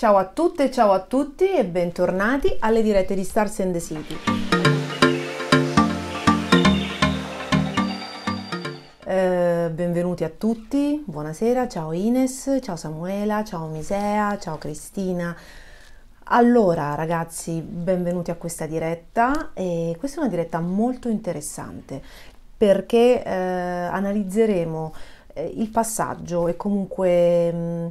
Ciao a tutte, ciao a tutti e bentornati alle dirette di Stars and the City. Eh, benvenuti a tutti, buonasera, ciao Ines, ciao Samuela, ciao Misea, ciao Cristina. Allora ragazzi, benvenuti a questa diretta e questa è una diretta molto interessante perché eh, analizzeremo eh, il passaggio e comunque... Mh, mm,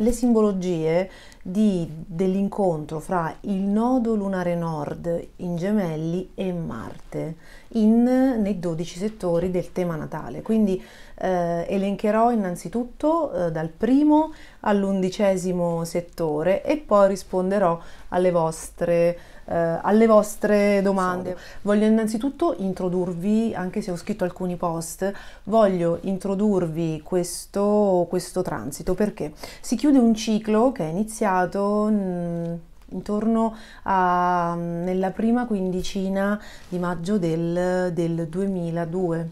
le simbologie di, dell'incontro fra il nodo lunare nord in gemelli e Marte in, nei 12 settori del tema natale. Quindi eh, elencherò innanzitutto eh, dal primo all'undicesimo settore e poi risponderò alle vostre eh, alle vostre domande. Voglio innanzitutto introdurvi, anche se ho scritto alcuni post, voglio introdurvi questo, questo transito perché si chiude un ciclo che è iniziato... Mh, mm, intorno a, mm, nella prima quindicina di maggio del, del 2002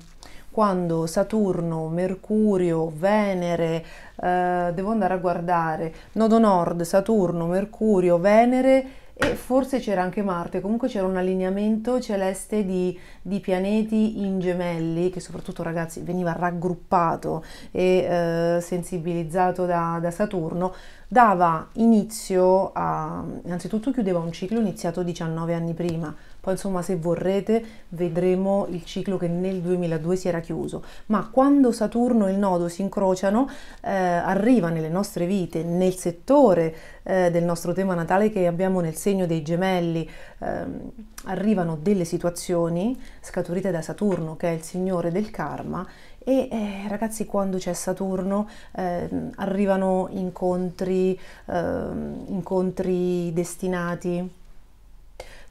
quando Saturno, Mercurio, Venere, eh, devo andare a guardare, nodo nord, Saturno, Mercurio, Venere e forse c'era anche Marte, comunque c'era un allineamento celeste di, di, pianeti in gemelli che soprattutto ragazzi veniva raggruppato e eh, sensibilizzato da, da, Saturno, dava inizio a, innanzitutto chiudeva un ciclo iniziato 19 anni prima, poi insomma se vorrete vedremo il ciclo che nel 2002 si era chiuso, ma quando Saturno e il nodo si incrociano eh, arriva nelle nostre vite, nel settore eh, del nostro tema natale che abbiamo nel segno dei gemelli, ehm, arrivano delle situazioni scaturite da Saturno che è il signore del karma e eh, ragazzi quando c'è Saturno eh, arrivano incontri, eh, incontri destinati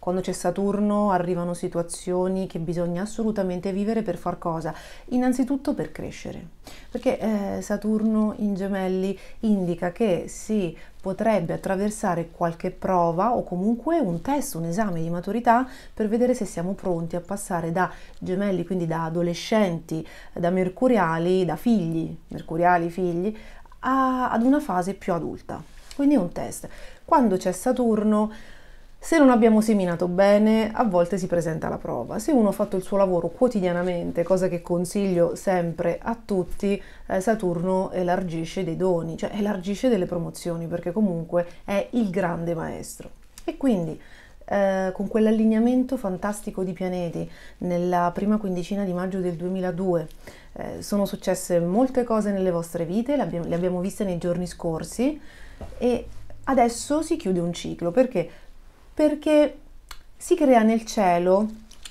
quando c'è Saturno arrivano situazioni che bisogna assolutamente vivere per far cosa? Innanzitutto per crescere, perché eh, Saturno in gemelli indica che si potrebbe attraversare qualche prova o comunque un test, un esame di maturità per vedere se siamo pronti a passare da gemelli, quindi da adolescenti, da mercuriali, da figli, mercuriali figli, a, ad una fase più adulta. Quindi è un test. Quando c'è Saturno se non abbiamo seminato bene, a volte si presenta la prova. Se uno ha fatto il suo lavoro quotidianamente, cosa che consiglio sempre a tutti, eh, Saturno elargisce dei doni, cioè elargisce delle promozioni, perché comunque è il grande maestro. E quindi eh, con quell'allineamento fantastico di pianeti nella prima quindicina di maggio del 2002. Eh, sono successe molte cose nelle vostre vite, le abbiamo, le abbiamo viste nei giorni scorsi e adesso si chiude un ciclo perché perché si crea nel cielo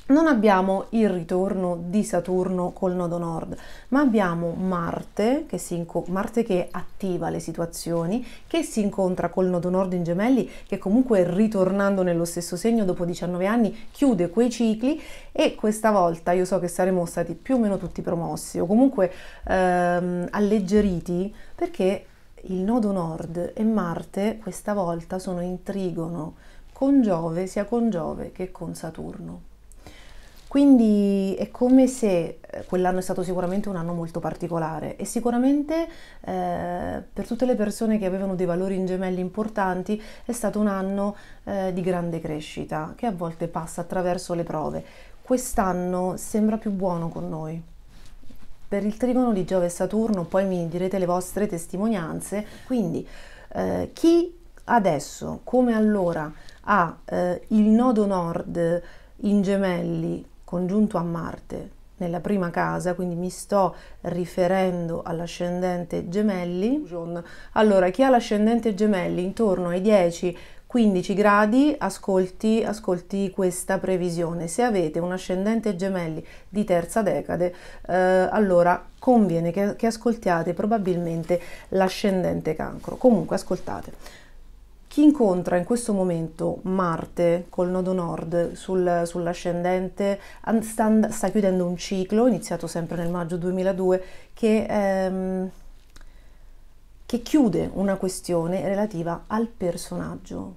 non abbiamo il ritorno di Saturno col nodo nord, ma abbiamo Marte che, inco- Marte che, attiva le situazioni, che si incontra col nodo nord in gemelli, che comunque ritornando nello stesso segno dopo 19 anni chiude quei cicli e questa volta io so che saremo stati più o meno tutti promossi o comunque ehm, alleggeriti perché il nodo nord e Marte questa volta sono in trigono con Giove, sia con Giove che con Saturno. Quindi è come se eh, quell'anno è stato sicuramente un anno molto particolare e sicuramente eh, per tutte le persone che avevano dei valori in gemelli importanti è stato un anno eh, di grande crescita che a volte passa attraverso le prove. Quest'anno sembra più buono con noi. Per il trigono di Giove e Saturno poi mi direte le vostre testimonianze, quindi eh, chi adesso come allora ha eh, il nodo nord in gemelli congiunto a Marte nella prima casa, quindi mi sto riferendo all'ascendente gemelli. Allora, chi ha l'ascendente gemelli intorno ai 10 15 gradi, ascolti, ascolti, questa previsione. Se avete un ascendente gemelli di terza decade, eh, allora conviene che, che ascoltiate probabilmente l'ascendente cancro. Comunque ascoltate. Chi incontra in questo momento Marte col nodo nord sul, sull'ascendente sta, sta, chiudendo un ciclo, iniziato sempre nel maggio 2002, che, ehm, che chiude una questione relativa al personaggio.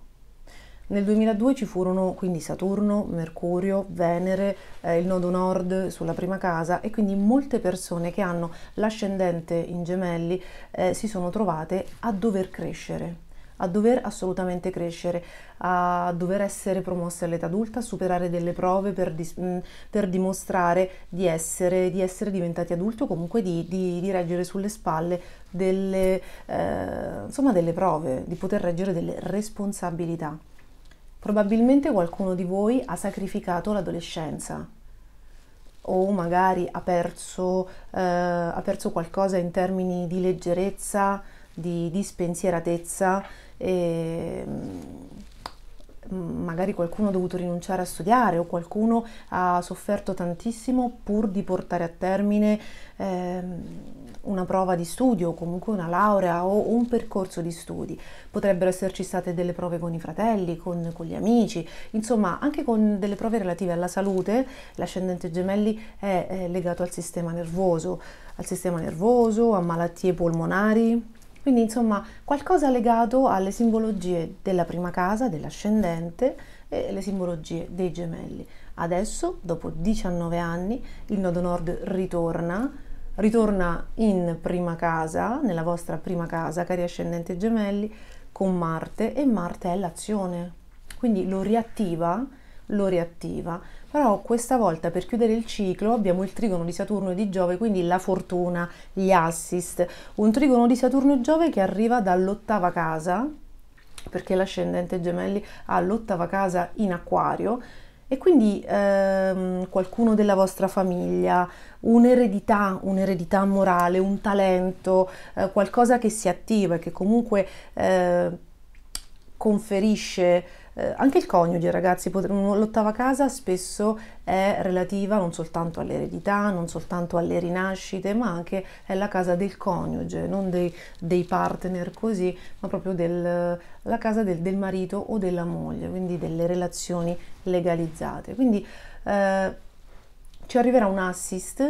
Nel 2002 ci furono quindi Saturno, Mercurio, Venere, eh, il nodo nord sulla prima casa e quindi molte persone che hanno l'ascendente in gemelli eh, si sono trovate a dover crescere a dover assolutamente crescere, a dover essere promosse all'età adulta, a superare delle prove per, dis- mm, per dimostrare di essere, di essere, diventati adulti o comunque di, di, di reggere sulle spalle delle, eh, insomma, delle prove, di poter reggere delle responsabilità. Probabilmente qualcuno di voi ha sacrificato l'adolescenza o magari ha perso, eh, ha perso qualcosa in termini di leggerezza, di, dispensieratezza, e, mm, magari qualcuno ha dovuto rinunciare a studiare o qualcuno ha sofferto tantissimo pur di portare a termine eh, una prova di studio, comunque una laurea o un percorso di studi. Potrebbero esserci state delle prove con i fratelli, con, con gli amici, insomma anche con delle prove relative alla salute. L'ascendente gemelli è, è legato al sistema nervoso, al sistema nervoso, a malattie polmonari, quindi insomma qualcosa legato alle simbologie della prima casa, dell'ascendente e le simbologie dei gemelli. Adesso, dopo 19 anni, il nodo nord ritorna, ritorna in prima casa, nella vostra prima casa, cari ascendenti gemelli, con Marte e Marte è l'azione. Quindi lo riattiva, lo riattiva però questa volta per chiudere il ciclo abbiamo il trigono di Saturno e di Giove, quindi la fortuna, gli assist. Un trigono di Saturno e Giove che arriva dall'ottava casa, perché l'ascendente gemelli ha l'ottava casa in acquario, e quindi ehm, qualcuno della vostra famiglia, un'eredità, un'eredità morale, un talento, eh, qualcosa che si attiva e che comunque eh, conferisce eh, anche il coniuge, ragazzi, pot- l'ottava casa spesso è relativa non soltanto all'eredità, non soltanto alle rinascite, ma anche è la casa del coniuge, non dei, dei partner così, ma proprio del, la casa del, del, marito o della moglie, quindi delle relazioni legalizzate. Quindi eh, ci arriverà un assist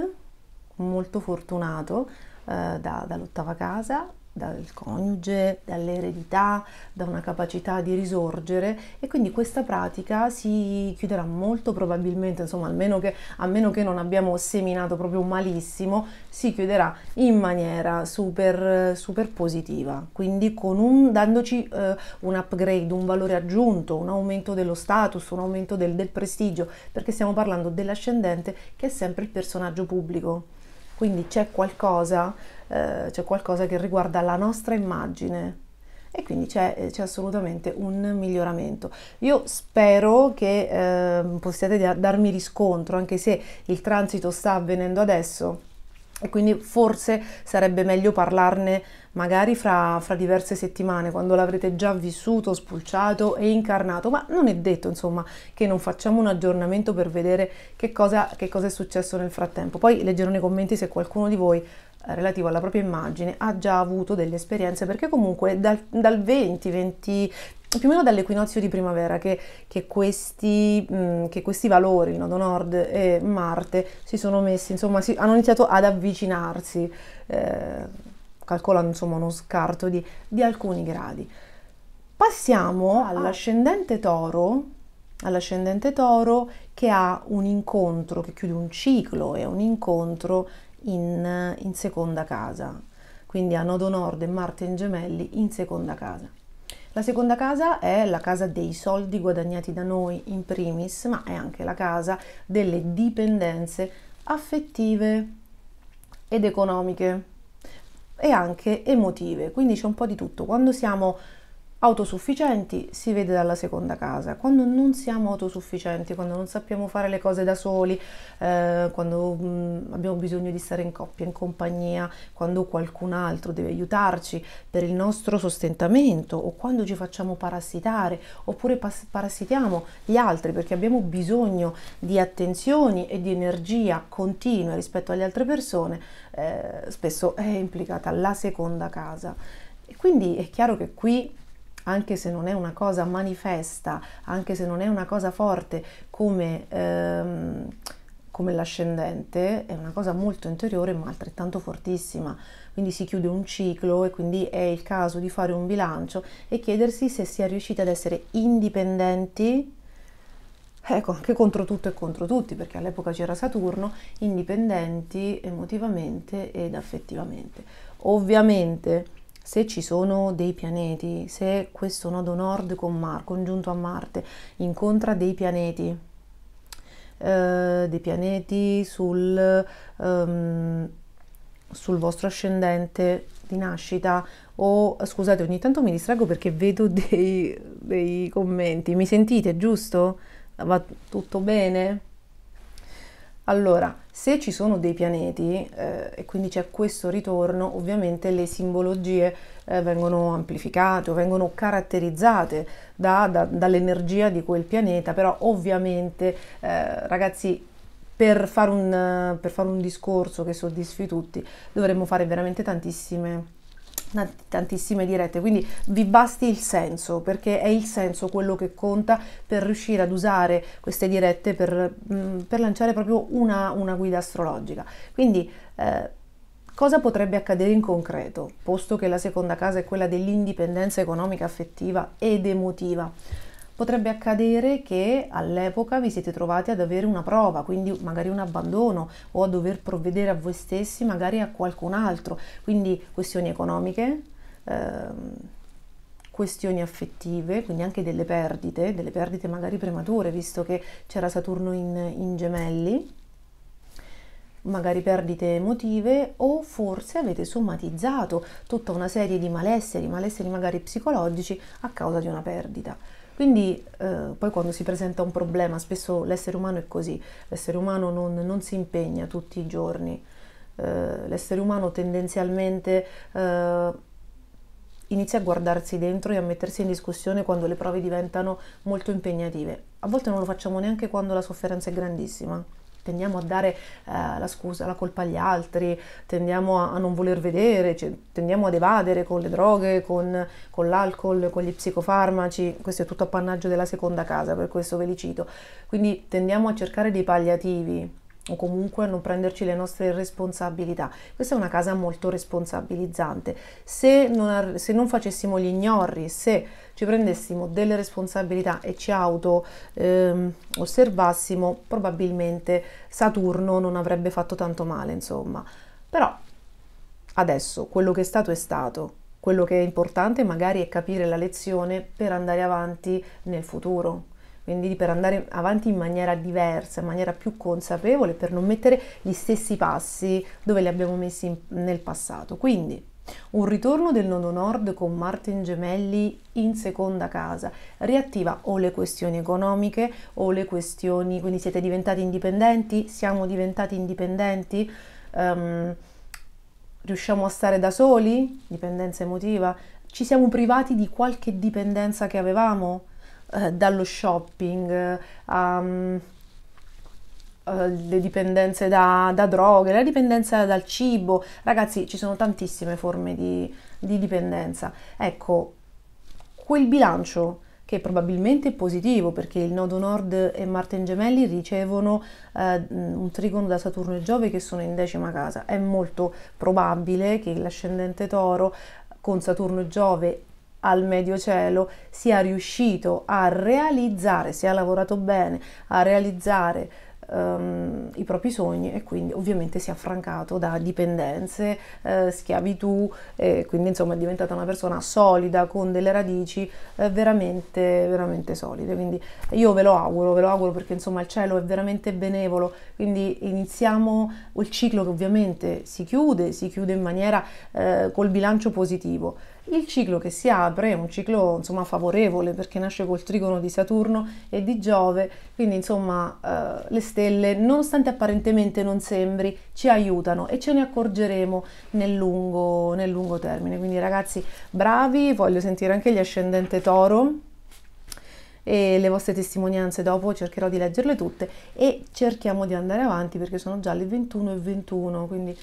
molto fortunato eh, da, dall'ottava casa dal coniuge, dall'eredità, da una capacità di risorgere e quindi questa pratica si chiuderà molto probabilmente, insomma, almeno che, a meno che non abbiamo seminato proprio malissimo, si chiuderà in maniera super, super positiva, quindi un, dandoci eh, un upgrade, un valore aggiunto, un aumento dello status, un aumento del, del prestigio, perché stiamo parlando dell'ascendente che è sempre il personaggio pubblico. Quindi c'è qualcosa eh, c'è qualcosa che riguarda la nostra immagine e quindi c'è, eh, assolutamente un miglioramento. Io spero che eh, possiate darmi riscontro, anche se il transito sta avvenendo adesso e quindi forse sarebbe meglio parlarne magari fra, fra diverse settimane, quando l'avrete già vissuto, spulciato e incarnato, ma non è detto insomma che non facciamo un aggiornamento per vedere che cosa, che cosa è successo nel frattempo. Poi leggerò nei commenti se qualcuno di voi relativo alla propria immagine ha già avuto delle esperienze perché comunque dal, dal 20, 20 più o meno dall'equinozio di primavera che, che, questi, mh, mm, che, questi, valori, il nodo nord e Marte, si sono messi, insomma, si, hanno iniziato ad avvicinarsi, eh, calcolano insomma uno scarto di, di alcuni gradi. Passiamo ah. all'ascendente toro, all'ascendente toro che ha un incontro, che chiude un ciclo, è un incontro in, in seconda casa, quindi a Nodo Nord e Marte in Gemelli in seconda casa. La seconda casa è la casa dei soldi guadagnati da noi in primis, ma è anche la casa delle dipendenze affettive ed economiche e anche emotive, quindi c'è un po' di tutto. Quando siamo Autosufficienti si vede dalla seconda casa. Quando non siamo autosufficienti, quando non sappiamo fare le cose da soli, eh, quando mh, mm, abbiamo bisogno di stare in coppia, in compagnia, quando qualcun altro deve aiutarci per il nostro sostentamento o quando ci facciamo parassitare oppure pas- parassitiamo gli altri perché abbiamo bisogno di attenzioni e di energia continua rispetto alle altre persone, eh, spesso è implicata la seconda casa. quindi è chiaro che qui anche se non è una cosa manifesta, anche se non è una cosa forte come, ehm, come l'ascendente, è una cosa molto interiore ma altrettanto fortissima. Quindi si chiude un ciclo e quindi è il caso di fare un bilancio e chiedersi se si è riusciti ad essere indipendenti ecco, anche contro tutto e contro tutti, perché all'epoca c'era Saturno, indipendenti emotivamente ed affettivamente. Ovviamente se ci sono dei pianeti, se questo nodo nord con Mar, congiunto a Marte incontra dei pianeti, eh, dei pianeti sul, ehm, sul vostro ascendente di nascita o scusate ogni tanto mi distraggo perché vedo dei, dei commenti, mi sentite giusto? Va tutto bene? Allora, se ci sono dei pianeti eh, e quindi c'è questo ritorno, ovviamente le simbologie eh, vengono amplificate o vengono caratterizzate da, da, dall'energia di quel pianeta, però ovviamente eh, ragazzi per fare, un, per fare un discorso che soddisfi tutti dovremmo fare veramente tantissime tantissime dirette, quindi vi basti il senso, perché è il senso quello che conta per riuscire ad usare queste dirette per, mm, per lanciare proprio una, una, guida astrologica. Quindi eh, cosa potrebbe accadere in concreto, posto che la seconda casa è quella dell'indipendenza economica, affettiva ed emotiva? potrebbe accadere che all'epoca vi siete trovati ad avere una prova, quindi magari un abbandono o a dover provvedere a voi stessi, magari a qualcun altro, quindi questioni economiche. Ehm, questioni affettive, quindi anche delle perdite, delle perdite magari premature, visto che c'era Saturno in, in gemelli, magari perdite emotive o forse avete somatizzato tutta una serie di malesseri, malesseri magari psicologici a causa di una perdita. Quindi eh, poi quando si presenta un problema, spesso l'essere umano è così, l'essere umano non, non si impegna tutti i giorni, eh, l'essere umano tendenzialmente eh, inizia a guardarsi dentro e a mettersi in discussione quando le prove diventano molto impegnative. A volte non lo facciamo neanche quando la sofferenza è grandissima tendiamo a dare eh, la scusa, la colpa agli altri, tendiamo a, a non voler vedere, cioè, tendiamo ad evadere con le droghe, con, con, l'alcol, con gli psicofarmaci, questo è tutto appannaggio della seconda casa, per questo ve li cito. Quindi tendiamo a cercare dei palliativi o comunque a non prenderci le nostre responsabilità. Questa è una casa molto responsabilizzante. Se non, se non facessimo gli ignori, se ci prendessimo delle responsabilità e ci auto ehm, osservassimo, probabilmente Saturno non avrebbe fatto tanto male, insomma. Però adesso quello che è stato è stato. Quello che è importante magari è capire la lezione per andare avanti nel futuro, quindi per andare avanti in maniera diversa, in maniera più consapevole, per non mettere gli stessi passi dove li abbiamo messi in, nel passato. Quindi un ritorno del nodo nord con Martin Gemelli in seconda casa riattiva o le questioni economiche o le questioni, quindi siete diventati indipendenti, siamo diventati indipendenti, um, riusciamo a stare da soli, dipendenza emotiva, ci siamo privati di qualche dipendenza che avevamo eh, dallo shopping. Um, eh, le dipendenze da, da, droghe, la dipendenza dal cibo, ragazzi ci sono tantissime forme di, di dipendenza. Ecco, quel bilancio che probabilmente è positivo perché il nodo nord e Marte in gemelli ricevono eh, un trigono da Saturno e Giove che sono in decima casa. È molto probabile che l'ascendente toro con Saturno e Giove al medio cielo sia riuscito a realizzare, se ha lavorato bene, a realizzare um, i propri sogni e quindi ovviamente si è affrancato da dipendenze, eh, schiavitù, e quindi insomma è diventata una persona solida con delle radici eh, veramente, veramente solide. Quindi io ve lo auguro, ve lo auguro perché insomma il cielo è veramente benevolo, quindi iniziamo il ciclo che ovviamente si chiude, si chiude in maniera eh, col bilancio positivo. Il ciclo che si apre è un ciclo insomma, favorevole perché nasce col trigono di Saturno e di Giove, quindi insomma eh, le stelle, nonostante apparentemente non sembri, ci aiutano e ce ne accorgeremo nel lungo, nel lungo termine. Quindi ragazzi bravi, voglio sentire anche gli ascendente toro e le vostre testimonianze dopo cercherò di leggerle tutte e cerchiamo di andare avanti perché sono già le 21 e 21, quindi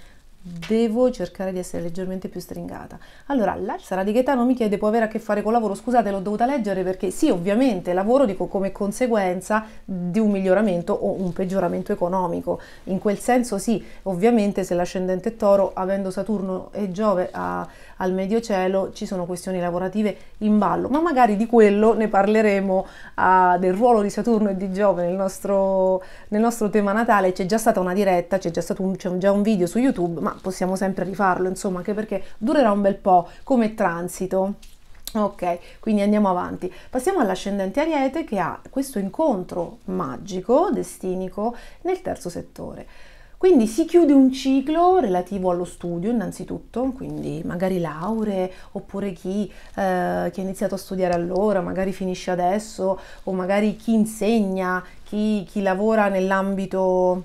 devo cercare di essere leggermente più stringata. Allora, la Di Gaetano mi chiede può avere a che fare con lavoro, scusate l'ho dovuta leggere perché sì, ovviamente lavoro dico come conseguenza di un miglioramento o un peggioramento economico, in quel senso sì, ovviamente se l'ascendente è toro avendo Saturno e Giove a, al medio cielo ci sono questioni lavorative in ballo, ma magari di quello ne parleremo a, del ruolo di Saturno e di Giove nel nostro, nel nostro tema natale, c'è già stata una diretta, c'è già stato un, un, già un video su YouTube, ma possiamo sempre rifarlo, insomma, anche perché durerà un bel po' come transito. Ok, quindi andiamo avanti. Passiamo all'ascendente Ariete che ha questo incontro magico, destinico, nel terzo settore. Quindi si chiude un ciclo relativo allo studio innanzitutto, quindi magari lauree oppure chi, eh, chi ha iniziato a studiare allora, magari finisce adesso, o magari chi insegna, chi, chi lavora nell'ambito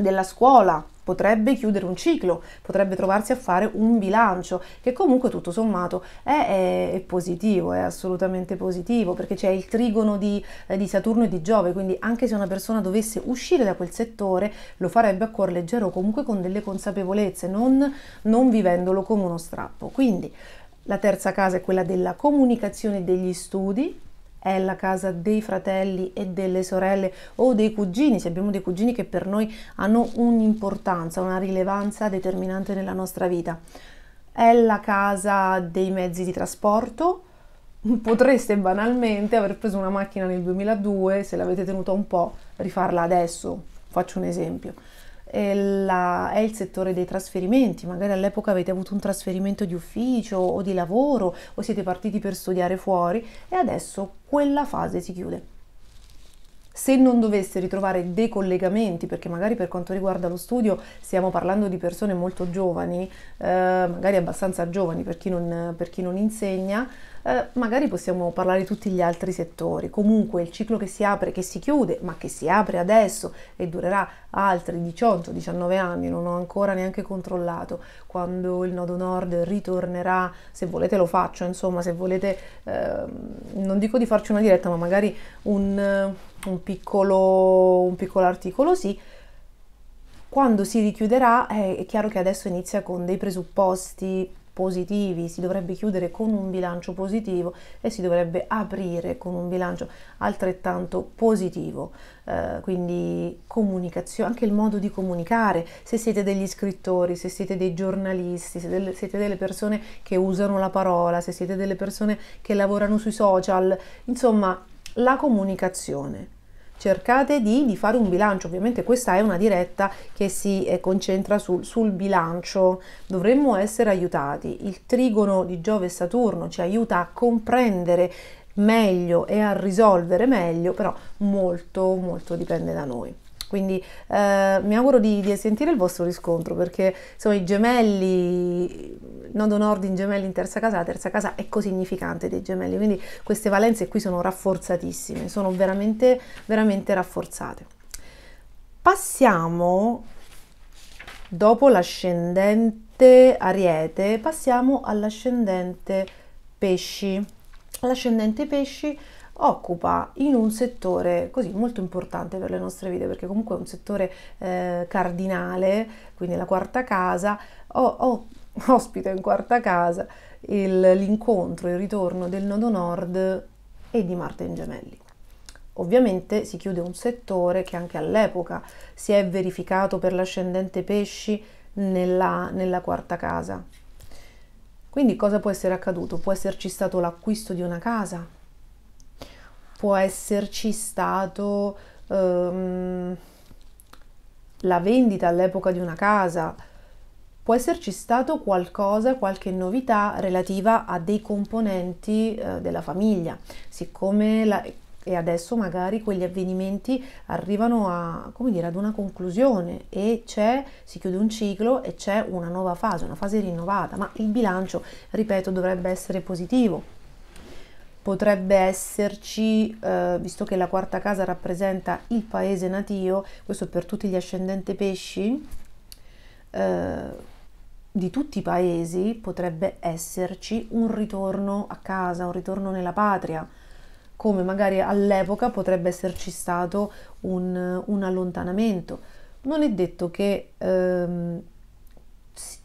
della scuola, potrebbe chiudere un ciclo, potrebbe trovarsi a fare un bilancio, che comunque tutto sommato è, è, è positivo, è assolutamente positivo, perché c'è il trigono di, eh, di, Saturno e di Giove, quindi anche se una persona dovesse uscire da quel settore, lo farebbe a cuor leggero, comunque con delle consapevolezze, non, non vivendolo come uno strappo. Quindi la terza casa è quella della comunicazione degli studi, è la casa dei fratelli e delle sorelle o dei cugini, se abbiamo dei cugini che per noi hanno un'importanza, una rilevanza determinante nella nostra vita. È la casa dei mezzi di trasporto, potreste banalmente aver preso una macchina nel 2002, se l'avete tenuta un po', rifarla adesso, faccio un esempio è, la, è il settore dei trasferimenti, magari all'epoca avete avuto un trasferimento di ufficio o di lavoro o siete partiti per studiare fuori e adesso quella fase si chiude. Se non doveste ritrovare dei collegamenti, perché magari per quanto riguarda lo studio stiamo parlando di persone molto giovani, eh, magari abbastanza giovani per chi non, per chi non insegna, eh, magari possiamo parlare di tutti gli altri settori. Comunque il ciclo che si apre, che si chiude, ma che si apre adesso e durerà altri 18-19 anni, non ho ancora neanche controllato quando il nodo nord ritornerà, se volete lo faccio, insomma, se volete, eh, non dico di farci una diretta, ma magari un, un, piccolo, un piccolo articolo sì quando si richiuderà eh, è chiaro che adesso inizia con dei presupposti positivi, si dovrebbe chiudere con un bilancio positivo e si dovrebbe aprire con un bilancio altrettanto positivo. Eh, quindi comunicazione, anche il modo di comunicare, se siete degli scrittori, se siete dei giornalisti, se delle, siete delle persone che usano la parola, se siete delle persone che lavorano sui social, insomma la comunicazione cercate di, di, fare un bilancio, ovviamente questa è una diretta che si eh, concentra sul, sul bilancio, dovremmo essere aiutati, il trigono di Giove e Saturno ci aiuta a comprendere meglio e a risolvere meglio, però molto molto dipende da noi. Quindi eh, mi auguro di, di, sentire il vostro riscontro perché insomma, i gemelli, nodo nord in gemelli in terza casa, la terza casa è significante dei gemelli, quindi queste valenze qui sono rafforzatissime, sono veramente, veramente rafforzate. Passiamo, dopo l'ascendente ariete, passiamo all'ascendente pesci. L'ascendente pesci occupa in un settore così molto importante per le nostre vite, perché comunque è un settore eh, cardinale, quindi la quarta casa, o, o ospita in quarta casa il, l'incontro, il ritorno del nodo nord e di Marte in gemelli. Ovviamente si chiude un settore che anche all'epoca si è verificato per l'ascendente pesci nella, nella quarta casa. Quindi cosa può essere accaduto? Può esserci stato l'acquisto di una casa, può esserci stato um, la vendita all'epoca di una casa, può esserci stato qualcosa, qualche novità relativa a dei componenti eh, della famiglia, siccome la, e adesso magari quegli avvenimenti arrivano a, dire, ad una conclusione e c'è, si chiude un ciclo e c'è una nuova fase, una fase rinnovata, ma il bilancio, ripeto, dovrebbe essere positivo potrebbe esserci, eh, visto che la quarta casa rappresenta il paese natio, questo per tutti gli ascendenti pesci, eh, di tutti i paesi potrebbe esserci un ritorno a casa, un ritorno nella patria, come magari all'epoca potrebbe esserci stato un, un allontanamento. Non è detto che ehm,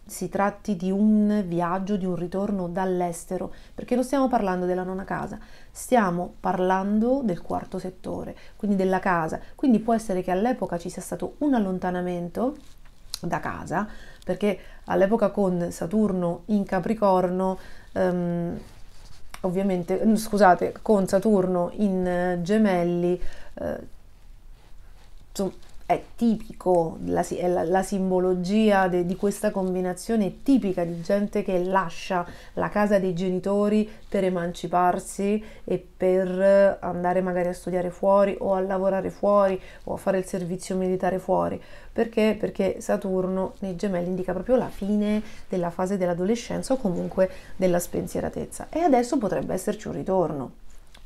si tratti di un viaggio, di un ritorno dall'estero, perché non stiamo parlando della nona casa, stiamo parlando del quarto settore, quindi della casa. Quindi può essere che all'epoca ci sia stato un allontanamento da casa, perché all'epoca con Saturno in Capricorno, ehm, ovviamente, scusate, con Saturno in eh, Gemelli, eh, insomma, è tipico, la, la, la simbologia de, di questa combinazione è tipica di gente che lascia la casa dei genitori per emanciparsi e per andare magari a studiare fuori o a lavorare fuori o a fare il servizio militare fuori. Perché? Perché Saturno nei gemelli indica proprio la fine della fase dell'adolescenza o comunque della spensieratezza. E adesso potrebbe esserci un ritorno,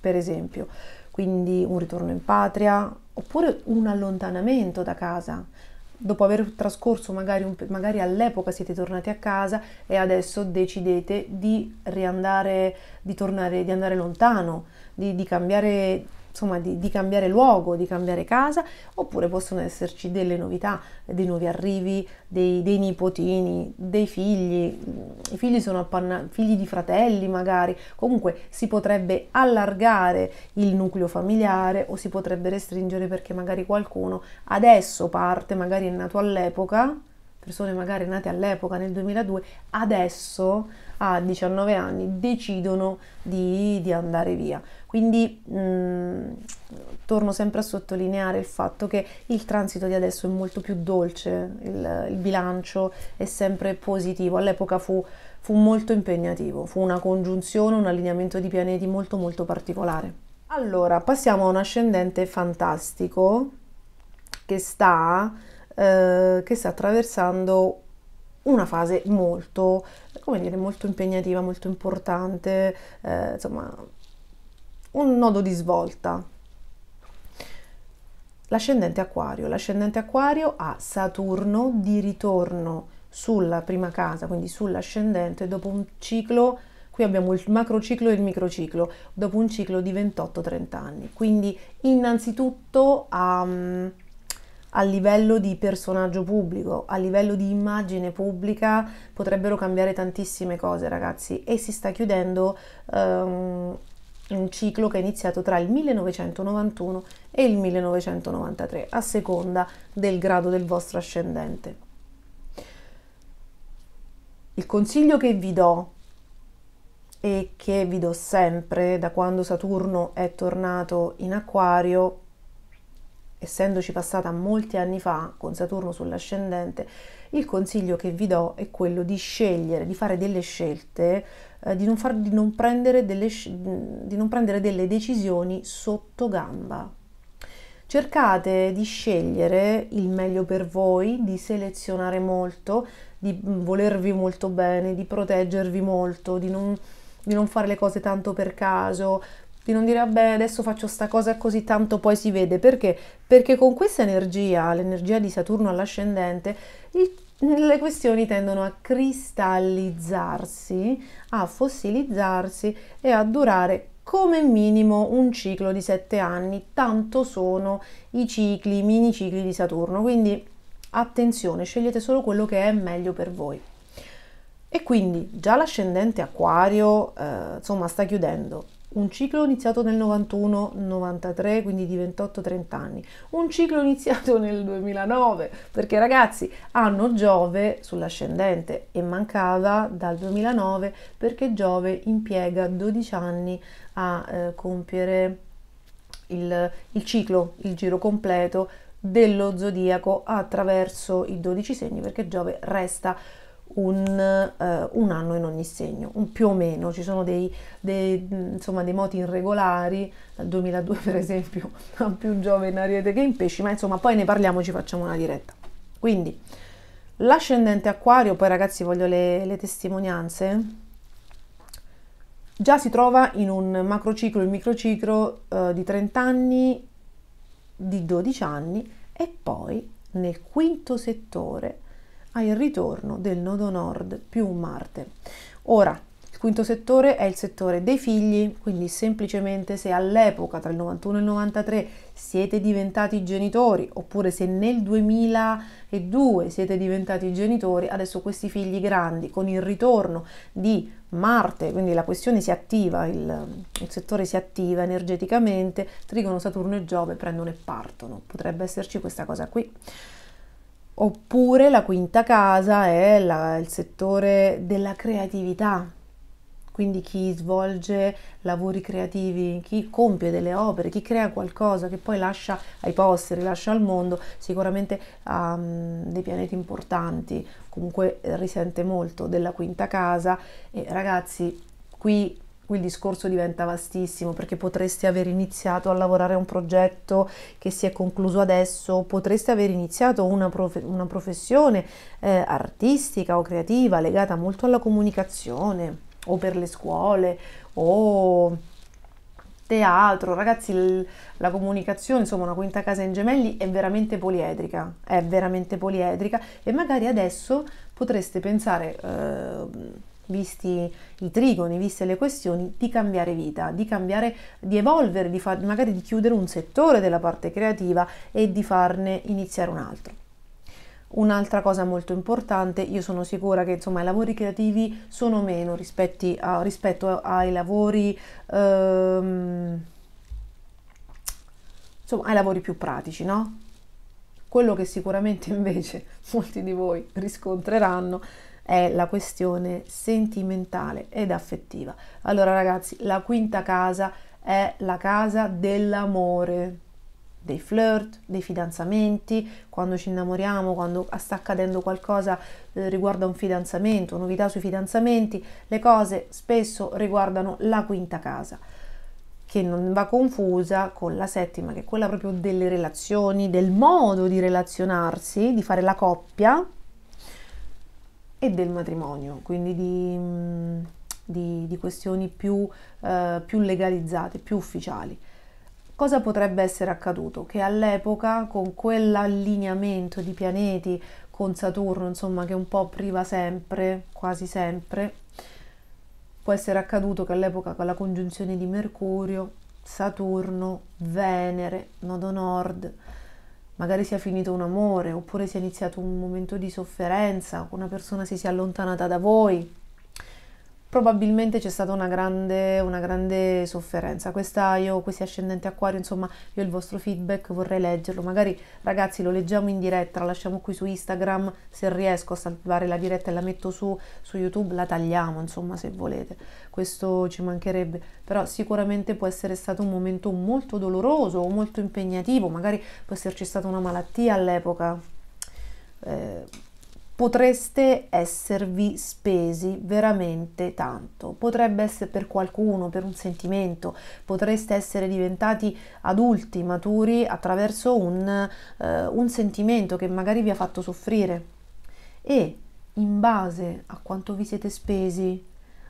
per esempio quindi un ritorno in patria oppure un allontanamento da casa. Dopo aver trascorso magari, un, magari all'epoca siete tornati a casa e adesso decidete di riandare, di tornare, di andare lontano, di, di cambiare insomma di, di, cambiare luogo, di cambiare casa, oppure possono esserci delle novità, dei nuovi arrivi, dei, dei nipotini, dei figli, i figli sono appanna- figli di fratelli magari, comunque si potrebbe allargare il nucleo familiare o si potrebbe restringere perché magari qualcuno adesso parte, magari è nato all'epoca, persone magari nate all'epoca nel 2002, adesso a 19 anni decidono di, di andare via. Quindi mh, torno sempre a sottolineare il fatto che il transito di adesso è molto più dolce, il, il bilancio è sempre positivo. All'epoca fu, fu molto impegnativo, fu una congiunzione, un allineamento di pianeti molto molto particolare. Allora, passiamo a un ascendente fantastico che sta, eh, che sta attraversando una fase molto, come dire, molto impegnativa, molto importante, eh, insomma un nodo di svolta. L'ascendente acquario. L'ascendente acquario ha Saturno di ritorno sulla prima casa, quindi sull'ascendente, dopo un ciclo, qui abbiamo il macrociclo e il microciclo, dopo un ciclo di 28-30 anni. Quindi innanzitutto um, a livello di personaggio pubblico, a livello di immagine pubblica potrebbero cambiare tantissime cose ragazzi e si sta chiudendo um, un ciclo che è iniziato tra il 1991 e il 1993, a seconda del grado del vostro ascendente. Il consiglio che vi do e che vi do sempre da quando Saturno è tornato in acquario, essendoci passata molti anni fa con Saturno sull'ascendente, il consiglio che vi do è quello di scegliere, di fare delle scelte eh, di, non far, di, non delle, di non prendere delle decisioni sotto gamba. Cercate di scegliere il meglio per voi, di selezionare molto, di mm, volervi molto bene, di proteggervi molto, di non, di non fare le cose tanto per caso, di non dire vabbè adesso faccio sta cosa così tanto poi si vede perché perché con questa energia l'energia di Saturno all'ascendente il le questioni tendono a cristallizzarsi, a fossilizzarsi e a durare come minimo un ciclo di sette anni, tanto sono i cicli, i mini cicli di Saturno, quindi attenzione, scegliete solo quello che è meglio per voi. E quindi già l'ascendente acquario, eh, insomma, sta chiudendo, un ciclo iniziato nel 91-93, quindi di 28-30 anni, un ciclo iniziato nel 2009, perché ragazzi hanno Giove sull'ascendente e mancava dal 2009 perché Giove impiega 12 anni a eh, compiere il, il ciclo, il giro completo dello zodiaco attraverso i 12 segni, perché Giove resta un, uh, un anno in ogni segno, un più o meno, ci sono dei, dei, insomma, dei moti irregolari, dal 2002 per esempio, più giove in ariete che in pesci, ma insomma poi ne parliamo ci facciamo una diretta. Quindi l'ascendente acquario, poi ragazzi voglio le, le testimonianze, già si trova in un macrociclo, e microciclo eh, di 30 anni, di 12 anni e poi nel quinto settore ha il ritorno del nodo nord più Marte. Ora, il quinto settore è il settore dei figli, quindi semplicemente se all'epoca tra il 91 e il 93 siete diventati genitori, oppure se nel 2002 siete diventati genitori, adesso questi figli grandi con il ritorno di Marte, quindi la questione si attiva, il, il settore si attiva energeticamente, Trigono, Saturno e Giove prendono e partono, potrebbe esserci questa cosa qui. Oppure la quinta casa è la, il settore della creatività, quindi chi svolge lavori creativi, chi compie delle opere, chi crea qualcosa che poi lascia ai posteri, lascia al mondo, sicuramente ha um, dei pianeti importanti, comunque eh, risente molto della quinta casa e ragazzi qui qui il discorso diventa vastissimo perché potresti aver iniziato a lavorare a un progetto che si è concluso adesso, potresti aver iniziato una, prof- una professione eh, artistica o creativa legata molto alla comunicazione o per le scuole o teatro, ragazzi l- la comunicazione, insomma una quinta casa in gemelli è veramente poliedrica, è veramente poliedrica e magari adesso potreste pensare... Eh, visti i trigoni, viste le questioni, di cambiare vita, di cambiare, di evolvere, di far, magari di chiudere un settore della parte creativa e di farne iniziare un altro. Un'altra cosa molto importante, io sono sicura che insomma, i lavori creativi sono meno a, rispetto ai lavori... Ehm, insomma, ai lavori più pratici, no? Quello che sicuramente invece molti di voi riscontreranno è la questione sentimentale ed affettiva. Allora ragazzi, la quinta casa è la casa dell'amore, dei flirt, dei fidanzamenti, quando ci innamoriamo, quando sta accadendo qualcosa eh, riguardo a un fidanzamento, novità sui fidanzamenti, le cose spesso riguardano la quinta casa che non va confusa con la settima, che è quella proprio delle relazioni, del modo di relazionarsi, di fare la coppia, e del matrimonio, quindi di, mm, di, di questioni più, eh, più legalizzate, più ufficiali. Cosa potrebbe essere accaduto? Che all'epoca, con quell'allineamento di pianeti con Saturno, insomma, che un po' priva sempre, quasi sempre, può essere accaduto che all'epoca con la congiunzione di Mercurio, Saturno, Venere, Nodo Nord, magari sia finito un amore oppure sia iniziato un momento di sofferenza, una persona si sia allontanata da voi, probabilmente c'è stata una grande, una grande sofferenza. Questa io, questi ascendenti acquario, insomma, io il vostro feedback vorrei leggerlo. Magari ragazzi lo leggiamo in diretta, la lasciamo qui su Instagram, se riesco a salvare la diretta e la metto su, su YouTube, la tagliamo, insomma, se volete. Questo ci mancherebbe. Però sicuramente può essere stato un momento molto doloroso o molto impegnativo, magari può esserci stata una malattia all'epoca. Eh, potreste esservi spesi veramente tanto. Potrebbe essere per qualcuno, per un sentimento, potreste essere diventati adulti, maturi attraverso un, eh, un sentimento che magari vi ha fatto soffrire. E in base a quanto vi siete spesi,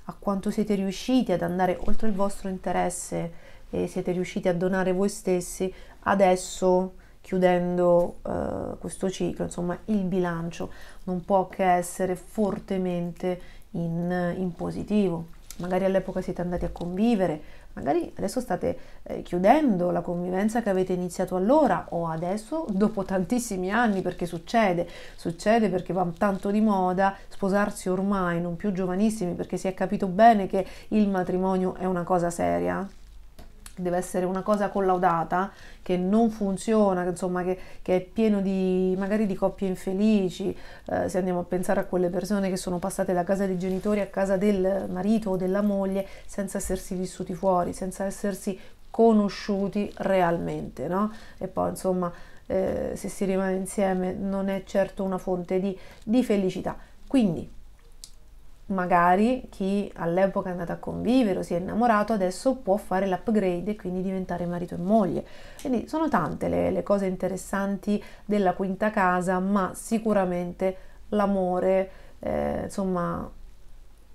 a quanto siete riusciti ad andare oltre il vostro interesse e siete riusciti a donare voi stessi, adesso chiudendo eh, questo ciclo, insomma il bilancio non può che essere fortemente in, in positivo. Magari all'epoca siete andati a convivere, magari adesso state eh, chiudendo la convivenza che avete iniziato allora o adesso dopo tantissimi anni perché succede, succede perché va tanto di moda sposarsi ormai non più giovanissimi perché si è capito bene che il matrimonio è una cosa seria deve essere una cosa collaudata, che non funziona, insomma, che, che è pieno di magari di coppie infelici, eh, se andiamo a pensare a quelle persone che sono passate da casa dei genitori a casa del marito o della moglie senza essersi vissuti fuori, senza essersi conosciuti realmente, no? E poi insomma eh, se si rimane insieme non è certo una fonte di, di felicità. Quindi magari chi all'epoca è andato a convivere o si è innamorato adesso può fare l'upgrade e quindi diventare marito e moglie. Quindi sono tante le, le cose interessanti della quinta casa, ma sicuramente l'amore, eh, insomma,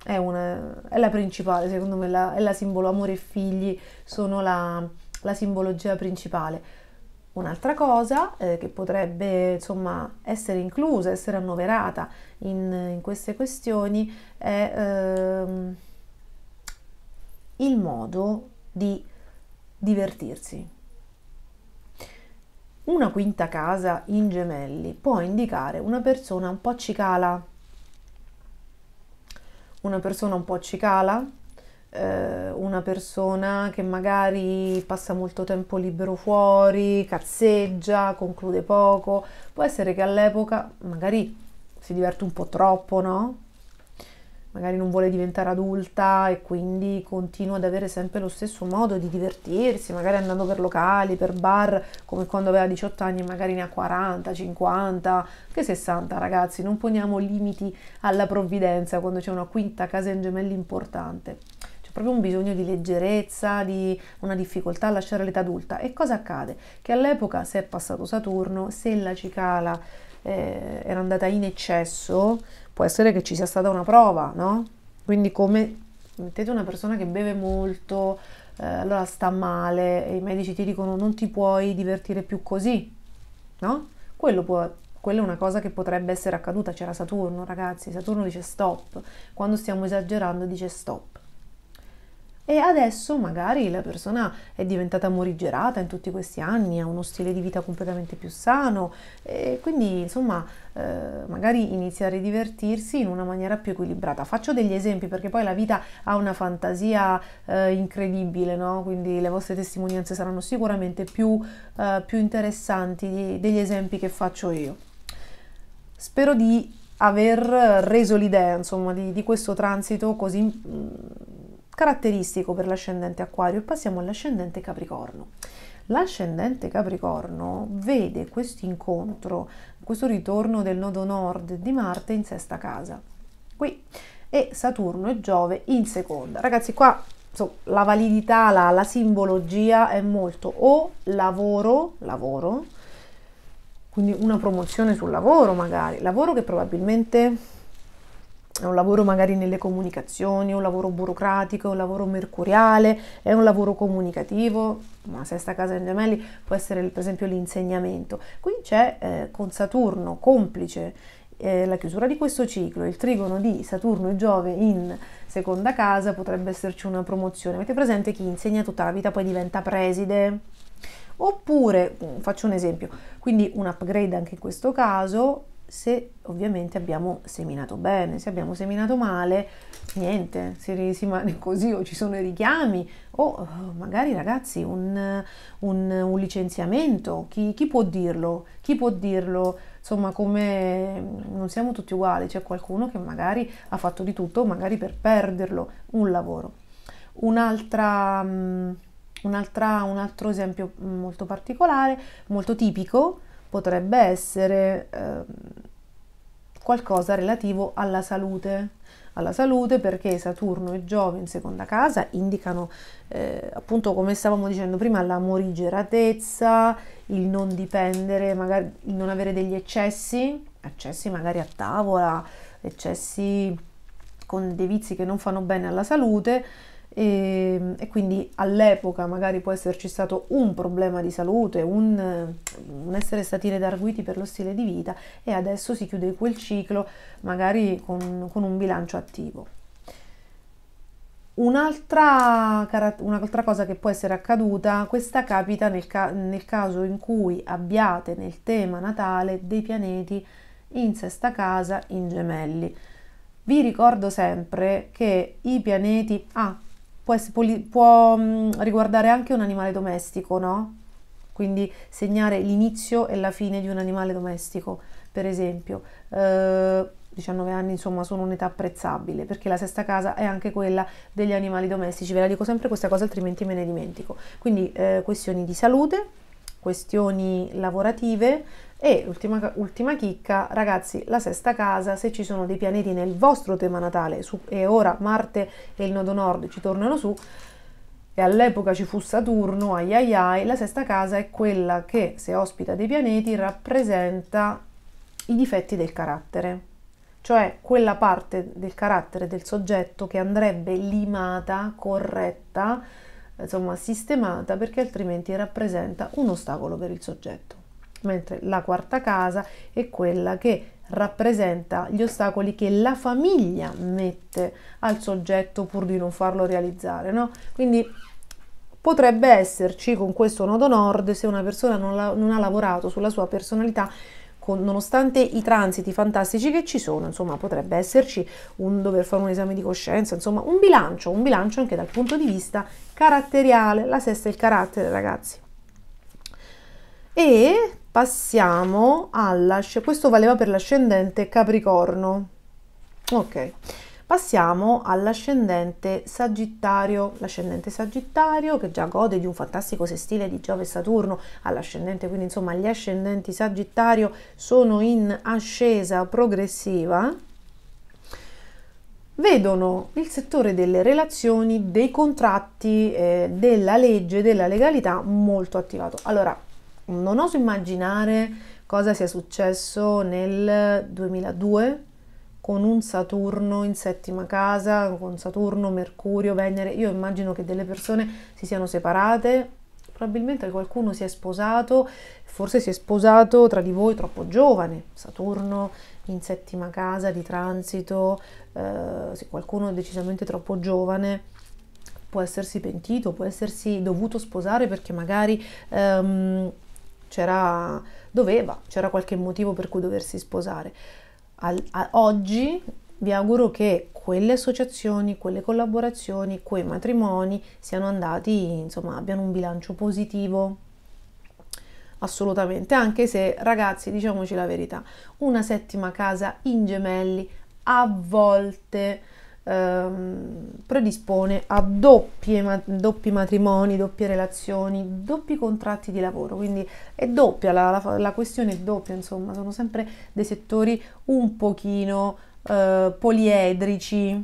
è, una, è, la principale, secondo me, la, è la simbolo amore e figli sono la, la simbologia principale. Un'altra cosa eh, che potrebbe insomma, essere inclusa, essere annoverata in, in queste questioni è ehm, il modo di divertirsi. Una quinta casa in gemelli può indicare una persona un po' cicala, una persona un po' cicala eh, una persona che magari passa molto tempo libero fuori, cazzeggia, conclude poco, può essere che all'epoca magari si diverte un po' troppo, no? magari non vuole diventare adulta e quindi continua ad avere sempre lo stesso modo di divertirsi, magari andando per locali, per bar, come quando aveva 18 anni, magari ne ha 40, 50, che 60 ragazzi, non poniamo limiti alla provvidenza quando c'è una quinta casa in gemelli importante proprio un bisogno di leggerezza, di una difficoltà a lasciare l'età adulta. E cosa accade? Che all'epoca, se è passato Saturno, se la cicala eh, era andata in eccesso, può essere che ci sia stata una prova, no? Quindi come mettete una persona che beve molto, eh, allora sta male, e i medici ti dicono non ti puoi divertire più così, no? Quello può quella è una cosa che potrebbe essere accaduta, c'era Saturno, ragazzi, Saturno dice stop, quando stiamo esagerando dice stop e adesso magari la persona è diventata morigerata in tutti questi anni, ha uno stile di vita completamente più sano e quindi insomma eh, magari inizia a ridivertirsi in una maniera più equilibrata. Faccio degli esempi perché poi la vita ha una fantasia eh, incredibile, no? quindi le vostre testimonianze saranno sicuramente più, eh, più interessanti degli esempi che faccio io. Spero di aver reso l'idea insomma di, di questo transito così mm, caratteristico per l'ascendente acquario e passiamo all'ascendente capricorno. L'ascendente Capricorno vede questo incontro, questo ritorno del nodo nord di Marte in sesta casa, qui, e Saturno e Giove in seconda. Ragazzi, qua so, la validità, la, la, simbologia è molto o lavoro, lavoro, quindi una promozione sul lavoro magari, lavoro che probabilmente è un lavoro magari nelle comunicazioni, è un lavoro burocratico, è un lavoro mercuriale, è un lavoro comunicativo, ma sesta casa in gemelli può essere per esempio l'insegnamento. Qui c'è eh, con Saturno complice eh, la chiusura di questo ciclo, il trigono di Saturno e Giove in seconda casa potrebbe esserci una promozione. Avete presente chi insegna tutta la vita poi diventa preside? Oppure, mm, faccio un esempio, quindi un upgrade anche in questo caso, se ovviamente abbiamo seminato bene, se abbiamo seminato male, niente, si rimane così o ci sono i richiami o eh, magari ragazzi un, un, un licenziamento, chi, chi, può dirlo? Chi può dirlo? Insomma, come non siamo tutti uguali, c'è qualcuno che magari ha fatto di tutto, magari per perderlo, un lavoro. Un'altra, mm, un'altra, un altro esempio mm, molto particolare, molto tipico, potrebbe essere eh, qualcosa relativo alla salute. Alla salute perché Saturno e Giove in seconda casa indicano eh, appunto come stavamo dicendo prima la morigeratezza, il non dipendere, magari il non avere degli eccessi, eccessi magari a tavola, eccessi con dei vizi che non fanno bene alla salute e, ehm, e quindi all'epoca magari può esserci stato un problema di salute, un, un essere stati redarguiti per lo stile di vita e adesso si chiude quel ciclo magari con, con un bilancio attivo. Un'altra, un'altra, cosa che può essere accaduta, questa capita nel, ca- nel, caso in cui abbiate nel tema natale dei pianeti in sesta casa in gemelli. Vi ricordo sempre che i pianeti... Ah, può, essere, può mh, mm, riguardare anche un animale domestico, no? Quindi segnare l'inizio e la fine di un animale domestico, per esempio. Eh, 19 anni insomma sono un'età apprezzabile perché la sesta casa è anche quella degli animali domestici ve la dico sempre questa cosa altrimenti me ne dimentico quindi eh, questioni di salute questioni lavorative e ultima, ultima, chicca, ragazzi, la sesta casa, se ci sono dei pianeti nel vostro tema natale su, e ora Marte e il nodo nord ci tornano su, e all'epoca ci fu Saturno, ai ai ai, la sesta casa è quella che, se ospita dei pianeti, rappresenta i difetti del carattere, cioè quella parte del carattere del soggetto che andrebbe limata, corretta, insomma, sistemata perché altrimenti rappresenta un ostacolo per il soggetto. Mentre la quarta casa è quella che rappresenta gli ostacoli che la famiglia mette al soggetto pur di non farlo realizzare, no? Quindi potrebbe esserci con questo nodo nord se una persona non, la, non ha lavorato sulla sua personalità con, nonostante i transiti fantastici che ci sono, insomma, potrebbe esserci un dover fare un esame di coscienza, insomma, un bilancio, un bilancio anche dal punto di vista caratteriale. La sesta è il carattere, ragazzi. E passiamo alla... questo valeva per l'ascendente Capricorno. Ok. Passiamo all'ascendente Sagittario, l'ascendente Sagittario che già gode di un fantastico sestile di Giove e Saturno all'ascendente, quindi insomma gli ascendenti Sagittario sono in ascesa progressiva vedono il settore delle relazioni, dei contratti, eh, della legge, della legalità molto attivato. Allora, non oso immaginare cosa sia successo nel 2002 con un Saturno in settima casa, con Saturno, Mercurio, Venere, io immagino che delle persone si siano separate, probabilmente qualcuno si è sposato, forse si è sposato tra di voi troppo giovane, Saturno in settima casa di transito, eh, se qualcuno è decisamente troppo giovane può essersi pentito, può essersi dovuto sposare perché magari ehm, c'era, doveva, c'era qualche motivo per cui doversi sposare al, a, oggi vi auguro che quelle associazioni, quelle collaborazioni, quei matrimoni siano andati, insomma, abbiano un bilancio positivo. Assolutamente, anche se ragazzi, diciamoci la verità, una settima casa in gemelli a volte ehm, predispone a doppie, ma, doppi matrimoni, doppie relazioni, doppi contratti di lavoro, quindi è doppia, la, la, la questione è doppia, insomma, sono sempre dei settori un pochino eh, poliedrici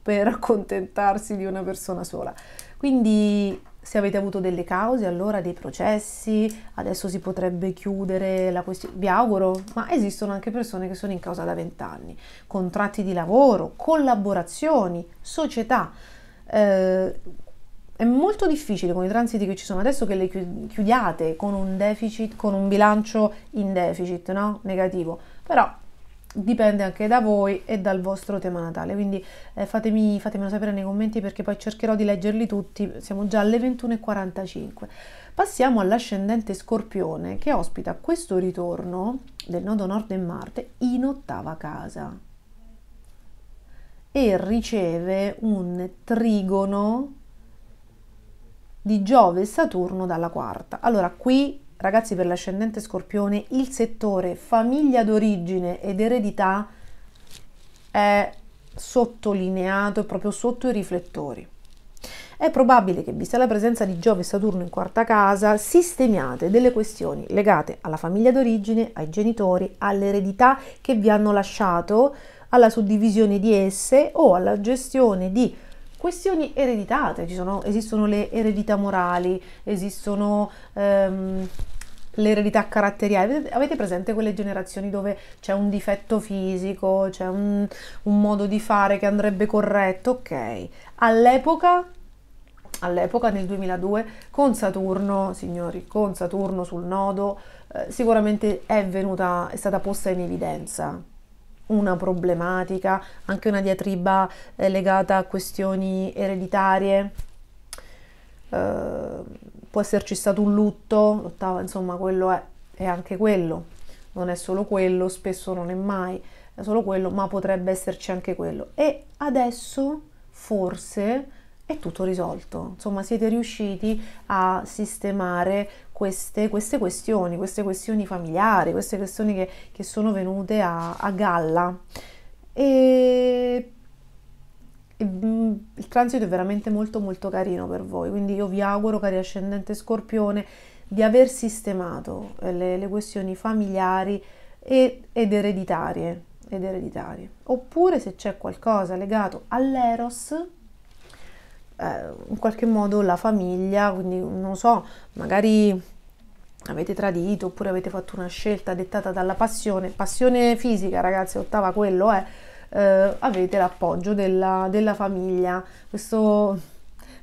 per accontentarsi di una persona sola. Quindi se avete avuto delle cause, allora dei processi, adesso si potrebbe chiudere la questione, vi auguro, ma esistono anche persone che sono in causa da vent'anni, contratti di lavoro, collaborazioni, società. Eh, è molto difficile con i transiti che ci sono adesso che le chiudiate con un deficit, con un bilancio in deficit, no? Negativo. Però dipende anche da voi e dal vostro tema natale quindi eh, fatemi, fatemelo sapere nei commenti perché poi cercherò di leggerli tutti siamo già alle 21.45 passiamo all'ascendente scorpione che ospita questo ritorno del nodo nord e marte in ottava casa e riceve un trigono di Giove e Saturno dalla quarta allora qui Ragazzi, per l'ascendente scorpione, il settore famiglia d'origine ed eredità è sottolineato, è proprio sotto i riflettori. È probabile che, vista la presenza di Giove e Saturno in quarta casa, sistemiate delle questioni legate alla famiglia d'origine, ai genitori, all'eredità che vi hanno lasciato, alla suddivisione di esse o alla gestione di questioni ereditate. ci Sono, esistono le eredità morali, esistono... Ehm, l'eredità caratteriale. Avete, presente quelle generazioni dove c'è un difetto fisico, c'è un, un modo di fare che andrebbe corretto? Ok, all'epoca all'epoca nel 2002 con Saturno, signori, con Saturno sul nodo, eh, sicuramente è venuta è stata posta in evidenza una problematica, anche una diatriba eh, legata a questioni ereditarie. Eh, può esserci stato un lutto, l'ottava, insomma, quello è, è anche quello, non è solo quello, spesso non è mai è solo quello, ma potrebbe esserci anche quello. E adesso forse è tutto risolto, insomma siete riusciti a sistemare queste, queste questioni, queste questioni familiari, queste questioni che, che sono venute a, a galla. E Mm, il transito è veramente molto molto carino per voi, quindi io vi auguro, cari ascendente scorpione, di aver sistemato eh, le, le questioni familiari e, ed, ereditarie, ed ereditarie. Oppure se c'è qualcosa legato all'eros, eh, in qualche modo la famiglia, quindi non so, magari avete tradito oppure avete fatto una scelta dettata dalla passione, passione fisica ragazzi, ottava quello è, eh eh, avete l'appoggio della, della famiglia. Questo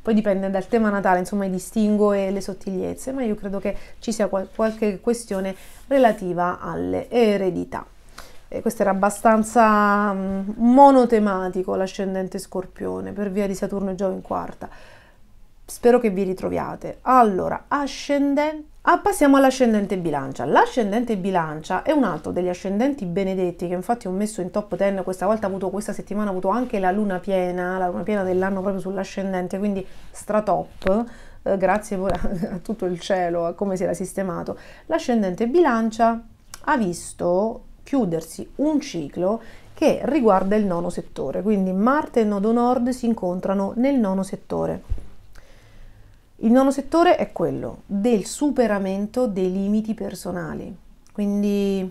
poi dipende dal tema natale, insomma i distingo e le sottigliezze, ma io credo che ci sia qual qualche questione relativa alle eredità. E questo era abbastanza mh, mm, monotematico l'ascendente scorpione per via di Saturno e Giove in quarta. Spero che vi ritroviate. Allora, ascendente Ah, passiamo all'ascendente bilancia. L'ascendente bilancia è un altro degli ascendenti benedetti che infatti ho messo in top 10, questa volta avuto, questa settimana ho avuto anche la luna piena, la luna piena dell'anno proprio sull'ascendente, quindi stratop, eh, grazie a tutto il cielo, a come si era sistemato. L'ascendente bilancia ha visto chiudersi un ciclo che riguarda il nono settore, quindi Marte e nodo nord si incontrano nel nono settore il nono settore è quello del superamento dei limiti personali, quindi